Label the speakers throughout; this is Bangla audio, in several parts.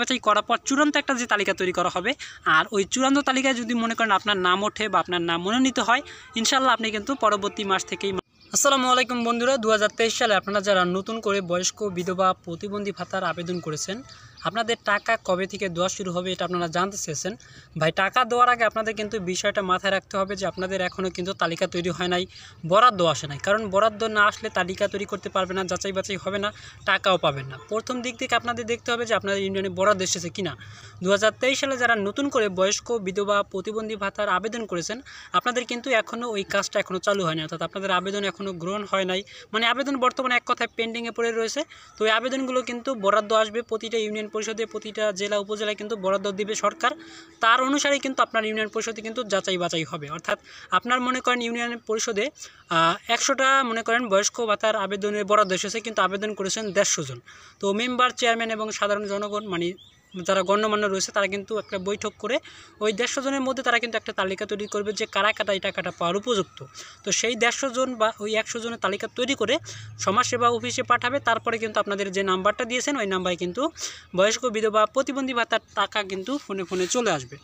Speaker 1: বাছাই করার পর চূড়ান্ত একটা যে তালিকা তৈরি করা হবে আর ওই চূড়ান্ত তালিকায় যদি মনে করেন আপনার নাম ওঠে বা আপনার নাম মনোনীত হয় ইনশাল্লাহ আপনি কিন্তু পরবর্তী মাস থেকেই আসসালামু আলাইকুম বন্ধুরা দু সালে আপনারা যারা নতুন করে বয়স্ক বিধবা প্রতিবন্ধী ভাতার আবেদন করেছেন আপনাদের টাকা কবে থেকে দেওয়া শুরু হবে এটা আপনারা জানতে চেয়েছেন ভাই টাকা দেওয়ার আগে আপনাদের কিন্তু বিষয়টা মাথায় রাখতে হবে যে আপনাদের এখনও কিন্তু তালিকা তৈরি হয় নাই বরাদ্দ আসে নাই কারণ বরাদ্দ না আসলে তালিকা তৈরি করতে পারবে না যাচাই বাছাই হবে না টাকাও পাবেন না প্রথম দিক থেকে আপনাদের দেখতে হবে যে আপনাদের ইউনিয়নে বরাদ্দ এসেছে কিনা দু সালে যারা নতুন করে বয়স্ক বিধবা প্রতিবন্ধী ভাতার আবেদন করেছেন আপনাদের কিন্তু এখনও ওই কাজটা এখনও চালু হয়নি অর্থাৎ আপনাদের আবেদন এখনও গ্রহণ হয় নাই মানে আবেদন বর্তমানে এক কথায় পেন্ডিংয়ে পড়ে রয়েছে তো এই আবেদনগুলো কিন্তু বরাদ্দ আসবে প্রতিটা ইউনিয়ন পরিষদে প্রতিটা জেলা উপজেলায় কিন্তু বরাদ্দ দিবে সরকার তার অনুসারে কিন্তু আপনার ইউনিয়ন পরিষদে কিন্তু যাচাই বাছাই হবে অর্থাৎ আপনার মনে করেন ইউনিয়ন পরিষদে একশোটা মনে করেন বয়স্ক ভাতার আবেদনের বরাদ্দ এসেছে কিন্তু আবেদন করেছেন দেড়শো জন তো মেম্বার চেয়ারম্যান এবং সাধারণ জনগণ মানে যারা গণ্যমান্য রয়েছে তারা কিন্তু একটা বৈঠক করে ওই দেড়শো জনের মধ্যে তারা কিন্তু একটা তালিকা তৈরি করবে যে কারা কাটা এই টাকাটা পাওয়ার উপযুক্ত তো সেই দেড়শো জন বা ওই একশো জনের তালিকা তৈরি করে সমাজসেবা অফিসে পাঠাবে তারপরে কিন্তু আপনাদের যে নাম্বারটা দিয়েছেন ওই নাম্বারে কিন্তু বয়স্ক বিধবা প্রতিবন্ধী ভাতার টাকা কিন্তু ফোনে ফোনে চলে আসবে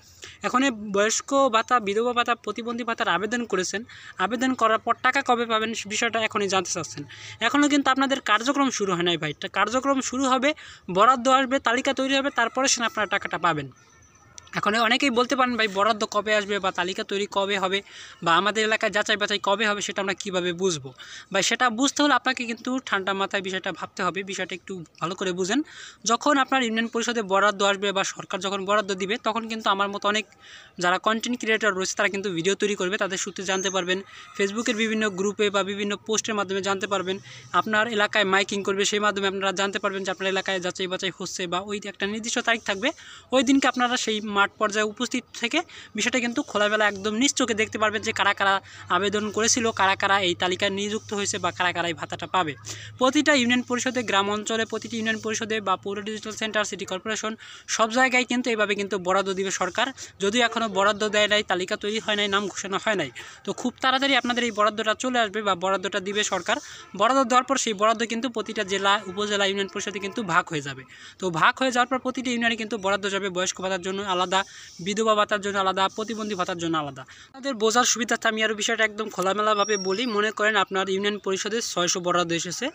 Speaker 1: এখন এই বয়স্ক ভাতা বিধবা ভাতা প্রতিবন্ধী ভাতার আবেদন করেছেন আবেদন করার পর টাকা কবে পাবেন বিষয়টা এখনই জানতে চাচ্ছেন এখনও কিন্তু আপনাদের কার্যক্রম শুরু হয় নাই ভাই কার্যক্রম শুরু হবে বরাদ্দ আসবে তালিকা তৈরি হবে তারপরে সেখানে আপনারা টাকাটা পাবেন এখন অনেকেই বলতে পারেন ভাই বরাদ্দ কবে আসবে বা তালিকা তৈরি কবে হবে বা আমাদের এলাকায় যাচাই বাছাই কবে হবে সেটা আমরা কীভাবে বুঝবো বা সেটা বুঝতে হলে আপনাকে কিন্তু ঠান্ডা মাথায় বিষয়টা ভাবতে হবে বিষয়টা একটু ভালো করে বুঝেন যখন আপনার ইউনিয়ন পরিষদে বরাদ্দ আসবে বা সরকার যখন বরাদ্দ দিবে তখন কিন্তু আমার মতো অনেক যারা কন্টেন্ট ক্রিয়েটর রয়েছে তারা কিন্তু ভিডিও তৈরি করবে তাদের সূত্রে জানতে পারবেন ফেসবুকের বিভিন্ন গ্রুপে বা বিভিন্ন পোস্টের মাধ্যমে জানতে পারবেন আপনার এলাকায় মাইকিং করবে সেই মাধ্যমে আপনারা জানতে পারবেন যে আপনার এলাকায় যাচাই বাছাই হচ্ছে বা ওই একটা নির্দিষ্ট তারিখ থাকবে ওই দিনকে আপনারা সেই মাঠ মাঠ পর্যায়ে উপস্থিত থেকে বিষয়টা কিন্তু খোলাবেলা একদম নিশ্চোখে দেখতে পারবেন যে কারা কারা আবেদন করেছিল কারা কারা এই তালিকায় নিযুক্ত হয়েছে বা কারা কারা এই ভাতাটা পাবে প্রতিটা ইউনিয়ন পরিষদে গ্রাম অঞ্চলে প্রতিটি ইউনিয়ন পরিষদে বা পৌর ডিজিটাল সেন্টার সিটি কর্পোরেশন সব জায়গায় কিন্তু এইভাবে কিন্তু বরাদ্দ দিবে সরকার যদিও এখনও বরাদ্দ দেয় নাই তালিকা তৈরি হয় নাই নাম ঘোষণা হয় নাই তো খুব তাড়াতাড়ি আপনাদের এই বরাদ্দটা চলে আসবে বা বরাদ্দটা দিবে সরকার বরাদ্দ দেওয়ার পর সেই বরাদ্দ কিন্তু প্রতিটা জেলা উপজেলা ইউনিয়ন পরিষদে কিন্তু ভাগ হয়ে যাবে তো ভাগ হয়ে যাওয়ার পর প্রতিটি ইউনিয়নে কিন্তু বরাদ্দ যাবে বয়স্ক ভাতার জন্য আলাদা আলাদা বিধবা ভাতার জন্য আলাদা প্রতিবন্ধী ভাতার জন্য আলাদা আপনাদের বোঝার সুবিধার্থে আমি আরও বিষয়টা একদম খোলামেলাভাবে বলি মনে করেন আপনার ইউনিয়ন পরিষদের ছয়শো বরাদ্দ এসেছে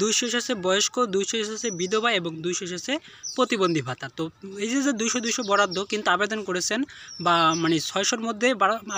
Speaker 1: দুইশো এসেছে বয়স্ক দুইশো এসেছে বিধবা এবং দুইশো এসেছে প্রতিবন্ধী ভাতা তো এই যে দুইশো দুইশো বরাদ্দ কিন্তু আবেদন করেছেন বা মানে ছয়শোর মধ্যে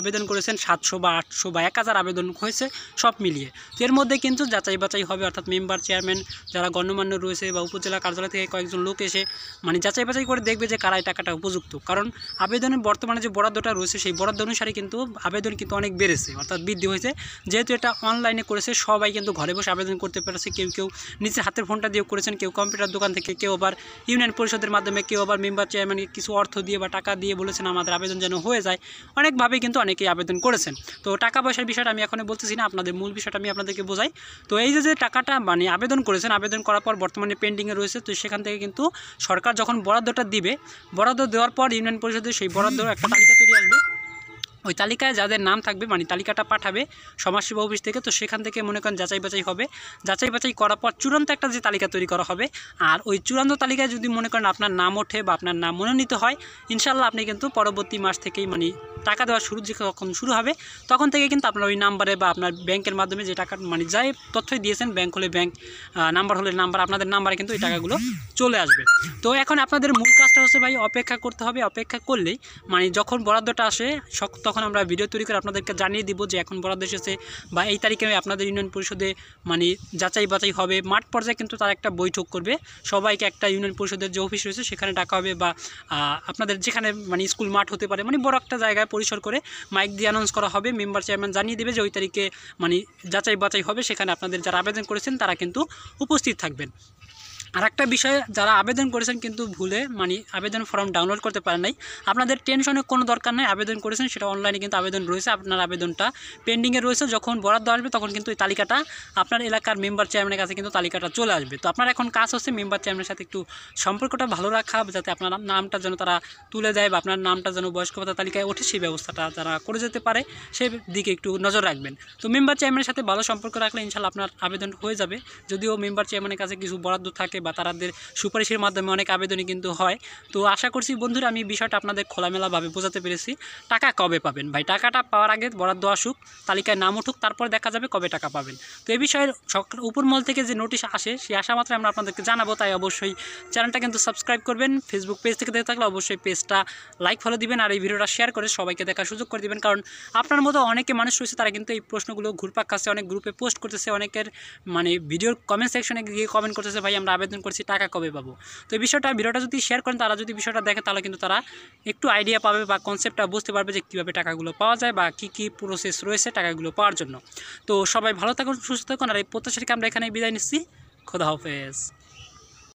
Speaker 1: আবেদন করেছেন সাতশো বা আটশো বা এক হাজার আবেদন হয়েছে সব মিলিয়ে এর মধ্যে কিন্তু যাচাই বাচাই হবে অর্থাৎ মেম্বার চেয়ারম্যান যারা গণ্যমান্য রয়েছে বা উপজেলা কার্যালয় থেকে কয়েকজন লোক এসে মানে যাচাই বাছাই করে দেখবে যে কারা এই টাকাটা উপযুক্ত কারণ কারণ আবেদনের বর্তমানে যে বরাদ্দটা রয়েছে সেই বরাদ্দ অনুসারে কিন্তু আবেদন কিন্তু অনেক বেড়েছে অর্থাৎ বৃদ্ধি হয়েছে যেহেতু এটা অনলাইনে করেছে সবাই কিন্তু ঘরে বসে আবেদন করতে পেরেছে কেউ কেউ নিজের হাতের ফোনটা দিয়ে করেছেন কেউ কম্পিউটার দোকান থেকে কেউ আবার ইউনিয়ন পরিষদের মাধ্যমে কেউ আবার মেম্বার চেয়ারম্যান কিছু অর্থ দিয়ে বা টাকা দিয়ে বলেছেন আমাদের আবেদন যেন হয়ে যায় অনেকভাবে কিন্তু অনেকেই আবেদন করেছেন তো টাকা পয়সার বিষয়টা আমি এখন বলতেছি না আপনাদের মূল বিষয়টা আমি আপনাদেরকে বোঝাই তো এই যে যে টাকাটা মানে আবেদন করেছেন আবেদন করার পর বর্তমানে পেন্ডিংয়ে রয়েছে তো সেখান থেকে কিন্তু সরকার যখন বরাদ্দটা দিবে বরাদ্দ দেওয়ার পর ইউনিয়ন ইউনিয়ন পরিষদের সেই বরাদ্দ একটা তালিকা তৈরি আসবে ওই তালিকায় যাদের নাম থাকবে মানে তালিকাটা পাঠাবে সমাজসেবা অফিস থেকে তো সেখান থেকে মনে করেন যাচাই বাছাই হবে যাচাই বাছাই করার পর চূড়ান্ত একটা যে তালিকা তৈরি করা হবে আর ওই চূড়ান্ত তালিকায় যদি মনে করেন আপনার নাম ওঠে বা আপনার নাম মনোনীত হয় ইনশাল্লাহ আপনি কিন্তু পরবর্তী মাস থেকেই মানে টাকা দেওয়া শুরু যখন শুরু হবে তখন থেকে কিন্তু আপনার ওই নাম্বারে বা আপনার ব্যাংকের মাধ্যমে যে টাকা মানে যাই তথ্যই দিয়েছেন ব্যাংক হলে ব্যাংক নাম্বার হলে নাম্বার আপনাদের নাম্বারে কিন্তু এই টাকাগুলো চলে আসবে তো এখন আপনাদের মূল কাজটা হচ্ছে ভাই অপেক্ষা করতে হবে অপেক্ষা করলেই মানে যখন বরাদ্দটা আসে তখন আমরা ভিডিও তৈরি করে আপনাদেরকে জানিয়ে দিব যে এখন বরাদ্দ এসেছে বা এই তারিখে আপনাদের ইউনিয়ন পরিষদে মানে যাচাই বাছাই হবে মাঠ পর্যায়ে কিন্তু তার একটা বৈঠক করবে সবাইকে একটা ইউনিয়ন পরিষদের যে অফিস রয়েছে সেখানে ডাকা হবে বা আপনাদের যেখানে মানে স্কুল মাঠ হতে পারে মানে বড় একটা জায়গায় পরিসর করে মাইক দিয়ে অ্যানাউন্স করা হবে মেম্বার চেয়ারম্যান জানিয়ে দেবে যে ওই তারিখে মানে যাচাই বাছাই হবে সেখানে আপনাদের যারা আবেদন করেছেন তারা কিন্তু উপস্থিত থাকবেন আর একটা বিষয়ে যারা আবেদন করেছেন কিন্তু ভুলে মানে আবেদন ফর্ম ডাউনলোড করতে পারেন নাই আপনাদের টেনশনের কোনো দরকার নেই আবেদন করেছেন সেটা অনলাইনে কিন্তু আবেদন রয়েছে আপনার আবেদনটা পেন্ডিংয়ে রয়েছে যখন বরাদ্দ আসবে তখন কিন্তু এই তালিকাটা আপনার এলাকার মেম্বার চেয়ারম্যানের কাছে কিন্তু তালিকাটা চলে আসবে তো আপনার এখন কাজ হচ্ছে মেম্বার চেয়ারম্যানের সাথে একটু সম্পর্কটা ভালো রাখা যাতে আপনার নামটা যেন তারা তুলে দেয় বা আপনার নামটা যেন বয়স্ক ভাতা তালিকায় ওঠে সেই ব্যবস্থাটা তারা করে যেতে পারে সেই দিকে একটু নজর রাখবেন তো মেম্বার চেয়ারম্যানের সাথে ভালো সম্পর্ক রাখলে ইনশাল্লাহ আপনার আবেদন হয়ে যাবে যদিও মেম্বার চেয়ারম্যানের কাছে কিছু বরাদ্দ থাকে বা তাদের সুপারিশের মাধ্যমে অনেক আবেদনই কিন্তু হয় তো আশা করছি বন্ধুরা আমি বিষয়টা আপনাদের খোলামেলাভাবে বোঝাতে পেরেছি টাকা কবে পাবেন ভাই টাকাটা পাওয়ার আগে বরাদ্দ আসুক তালিকায় নাম উঠুক তারপর দেখা যাবে কবে টাকা পাবেন তো এই বিষয়ে উপরমল থেকে যে নোটিশ আসে সেই আসা মাত্র আমরা আপনাদেরকে জানাবো তাই অবশ্যই চ্যানেলটা কিন্তু সাবস্ক্রাইব করবেন ফেসবুক পেজ থেকে দেখে থাকলে অবশ্যই পেজটা লাইক ফলো দিবেন আর এই ভিডিওটা শেয়ার করে সবাইকে দেখার সুযোগ করে দিবেন কারণ আপনার মতো অনেকে মানুষ রয়েছে তারা কিন্তু এই প্রশ্নগুলো ঘুরপাক খাচ্ছে অনেক গ্রুপে পোস্ট করতেছে অনেকের মানে ভিডিওর কমেন্ট সেকশনে গিয়ে কমেন্ট করতেছে ভাই আমরা আবেদন করছি টাকা কবে পাবো তো এই বিষয়টা ভিডিওটা যদি শেয়ার করেন তারা যদি বিষয়টা দেখে তাহলে কিন্তু তারা একটু আইডিয়া পাবে বা কনসেপ্টটা বুঝতে পারবে যে কীভাবে টাকাগুলো পাওয়া যায় বা কী কী প্রসেস রয়েছে টাকাগুলো পাওয়ার জন্য তো সবাই ভালো থাকুন সুস্থ থাকুন আর এই প্রত্যাশাটিকে আমরা এখানে বিদায় নিচ্ছি খোদা হাফেজ